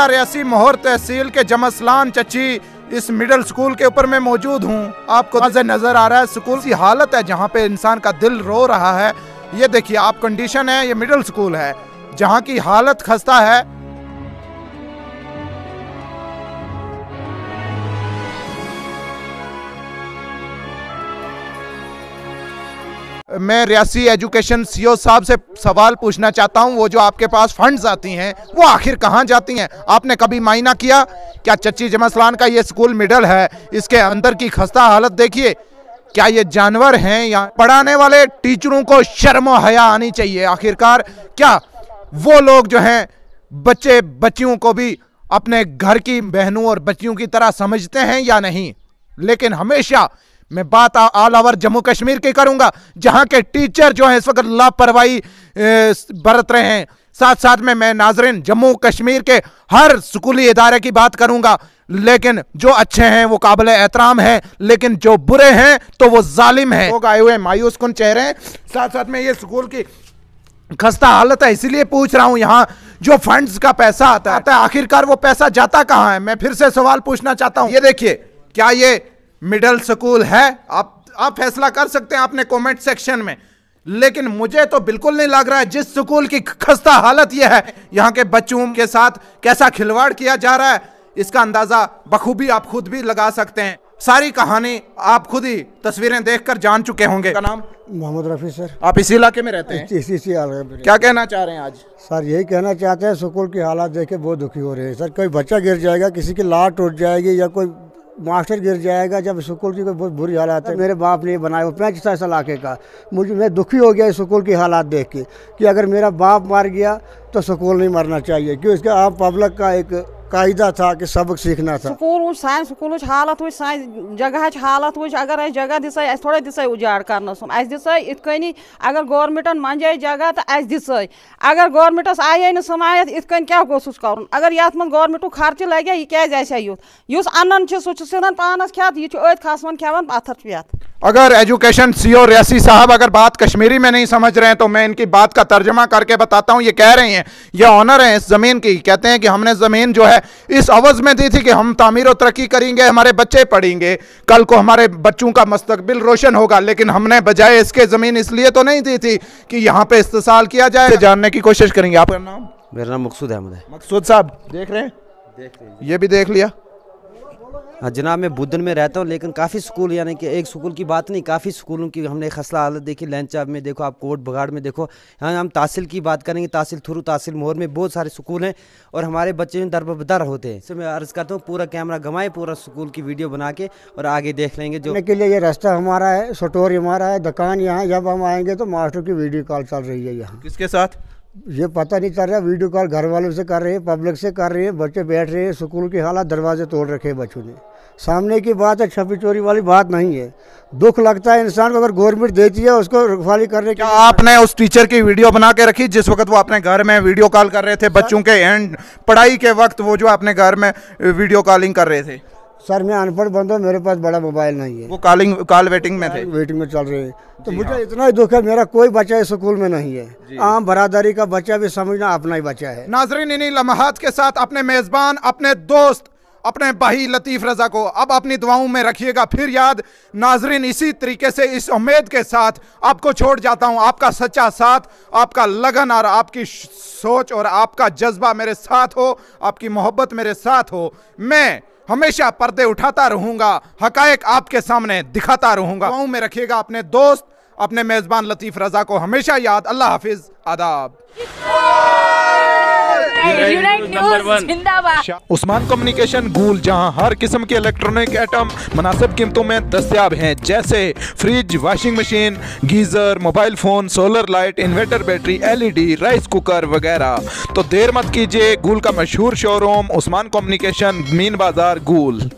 जिला रियासी मोहर तहसील के जमसलान चची इस मिडिल स्कूल के ऊपर मैं मौजूद हूँ आपको नजर आ रहा है स्कूल की हालत है जहाँ पे इंसान का दिल रो रहा है ये देखिए आप कंडीशन है ये मिडिल स्कूल है जहाँ की हालत खस्ता है मैं रियासी एजुकेशन सीओ साहब से सवाल पूछना चाहता हूं वो जो आपके पास फंड्स आती हैं वो आखिर कहां जाती हैं आपने कभी मायना किया क्या चच्ची जमसलान का ये स्कूल मिडल है इसके अंदर की खस्ता हालत देखिए क्या ये जानवर हैं या पढ़ाने वाले टीचरों को शर्म हया आनी चाहिए आखिरकार क्या वो लोग जो हैं बच्चे बच्चियों को भी अपने घर की बहनों और बच्चियों की तरह समझते हैं या नहीं लेकिन हमेशा मैं बात ऑल ओवर जम्मू कश्मीर की करूंगा जहां के टीचर जो है इस वक्त लापरवाही बरत रहे हैं साथ साथ में मैं नाजरन जम्मू कश्मीर के हर स्कूली इदारे की बात करूंगा लेकिन जो अच्छे हैं वो काबिल एहतराम हैं लेकिन जो बुरे हैं तो वो जालिम हैं लोग आए हुए मायूस कन चेहरे हैं साथ साथ में ये स्कूल की खस्ता हालत है इसीलिए पूछ रहा हूँ यहाँ जो फंड्स का पैसा आता है आखिरकार वो पैसा जाता कहाँ है मैं फिर से सवाल पूछना चाहता हूँ ये देखिए क्या ये मिडल स्कूल है आप आप फैसला कर सकते हैं अपने कमेंट सेक्शन में लेकिन मुझे तो बिल्कुल नहीं लग रहा है जिस स्कूल की खस्ता हालत यह है यहाँ के बच्चों के साथ कैसा खिलवाड़ किया जा रहा है इसका अंदाज़ा बखूबी आप खुद भी लगा सकते हैं सारी कहानी आप खुद ही तस्वीरें देखकर जान चुके होंगे का नाम मोहम्मद रफ़ी सर आप इसी इलाके में रहते हैं इसी इसी इलाके क्या कहना चाह रहे हैं आज सर यही कहना चाहते हैं स्कूल की हालात देख के बहुत दुखी हो रहे हैं सर कोई बच्चा गिर जाएगा किसी की लाट टूट जाएगी या कोई मास्टर गिर जाएगा जब स्कूल की कोई बहुत बुरी हालात है मेरे बाप ने बनाया वो पैंतीस साल इस इलाके का मुझे मैं दुखी हो गया स्कूल की हालात देख के कि अगर मेरा बाप मार गया तो स्कूल नहीं मरना चाहिए क्यों इसका आप पब्लिक का एक कायदा था कि सबक सीखना था स्कूल सान स्कूल हालत वुच सान जगह हालत वुच अगर अस जगह दिस अस थोड़ा दिस उजाड़ कर अस दिस इत अगर गवर्नमेंटन मंजे जगह तो अस दिस अगर गवर्नमेंटस आये ना समायत इत क्या गोस कर अगर ये मन गवर्नमेंट खर्चे लगे यह क्या युत अन सह पानस खेत यह खसवान खेवान पत्थर पे अगर एजुकेशन सी ओ रियासी साहब अगर बात कश्मीरी में नहीं समझ रहे हैं तो मैं इनकी बात का तर्जमा करके बताता हूँ ये कह रही हैं ये ऑनर हैं इस ज़मीन की कहते हैं कि हमने ज़मीन जो है इस अवज़ में दी थी कि हम तमीर और तरक्की करेंगे हमारे बच्चे पढ़ेंगे कल को हमारे बच्चों का मस्तबिल रोशन होगा लेकिन हमने बजाय इसके ज़मीन इसलिए तो नहीं दी थी कि यहाँ पर इस्तेसाल किया जाए जानने की कोशिश करेंगे आपका नाम मेरा नाम मकसूद अहमद है मकसूद साहब देख रहे हैं ये भी देख लिया हाँ, जनाब मैं बुद्धन में रहता हूँ लेकिन काफ़ी स्कूल यानी कि एक स्कूल की बात नहीं काफ़ी स्कूलों की हमने खसला हालत देखी लैंचाब में देखो आप कोट बगाड़ में देखो यहाँ हम तहसील की बात करेंगे तासिल थ्रू तहसील मोहर में बहुत सारे स्कूल हैं और हमारे बच्चे दर बदर होते हैं सर मैं अर्ज़ करता हूँ पूरा कैमरा घमाए पूरा स्कूल की वीडियो बना के और आगे देख लेंगे जो के लिए ये रास्ता हमारा है स्टोर हमारा है दुकान यहाँ जब हम आएँगे तो मास्टर की वीडियो कॉल चल रही है यहाँ किसके साथ ये पता नहीं कर रहा वीडियो कॉल घर वालों से कर रहे हैं पब्लिक से कर रहे हैं बच्चे बैठ रहे हैं स्कूल के हालात दरवाजे तोड़ रखे हैं बच्चों ने सामने की बात है छपी चोरी वाली बात नहीं है दुख लगता है इंसान को अगर गवर्नमेंट देती है उसको रखवाली करने की आपने उस टीचर की वीडियो बना के रखी जिस वक्त वो अपने घर में वीडियो कॉल कर रहे थे बच्चों के एंड पढ़ाई के वक्त वो जो अपने घर में वीडियो कॉलिंग कर रहे थे सर मैं अनपढ़ बंद हूँ मेरे पास बड़ा मोबाइल नहीं है वो कॉलिंग कॉल वेटिंग में थे वेटिंग में चल रहे हैं तो मुझे हाँ। इतना ही दुख है मेरा कोई बच्चा स्कूल में नहीं है आम बरादरी का बच्चा भी समझना अपना ही बच्चा है नाजरीन इन्हीं लम्हात के साथ अपने मेजबान अपने दोस्त अपने भाई लतीफ़ रज़ा को अब अपनी दुआओं में रखिएगा फिर याद नाजरीन इसी तरीके से इस उम्मीद के साथ आपको छोड़ जाता हूँ आपका सच्चा साथ आपका लगन और आपकी सोच और आपका जज्बा मेरे साथ हो आपकी मोहब्बत मेरे साथ हो मैं हमेशा पर्दे उठाता रहूँगा हकायक आपके सामने दिखाता रहूँगा दुआओं में रखिएगा अपने दोस्त अपने मेज़बान लतीफ़ रज़ा को हमेशा याद अल्लाह हाफिज़ आदाब उस्मान कम्युनिकेशन गूल जहां हर किस्म के इलेक्ट्रॉनिक आइटम मुनासिब कीमतों में दस्तियाब हैं जैसे fridge washing machine geyser mobile phone solar light inverter battery LED rice cooker वगैरह तो देर मत कीजिए गूल का मशहूर शोरूम उस्मान कम्युनिकेशन मीन बाज़ार गूल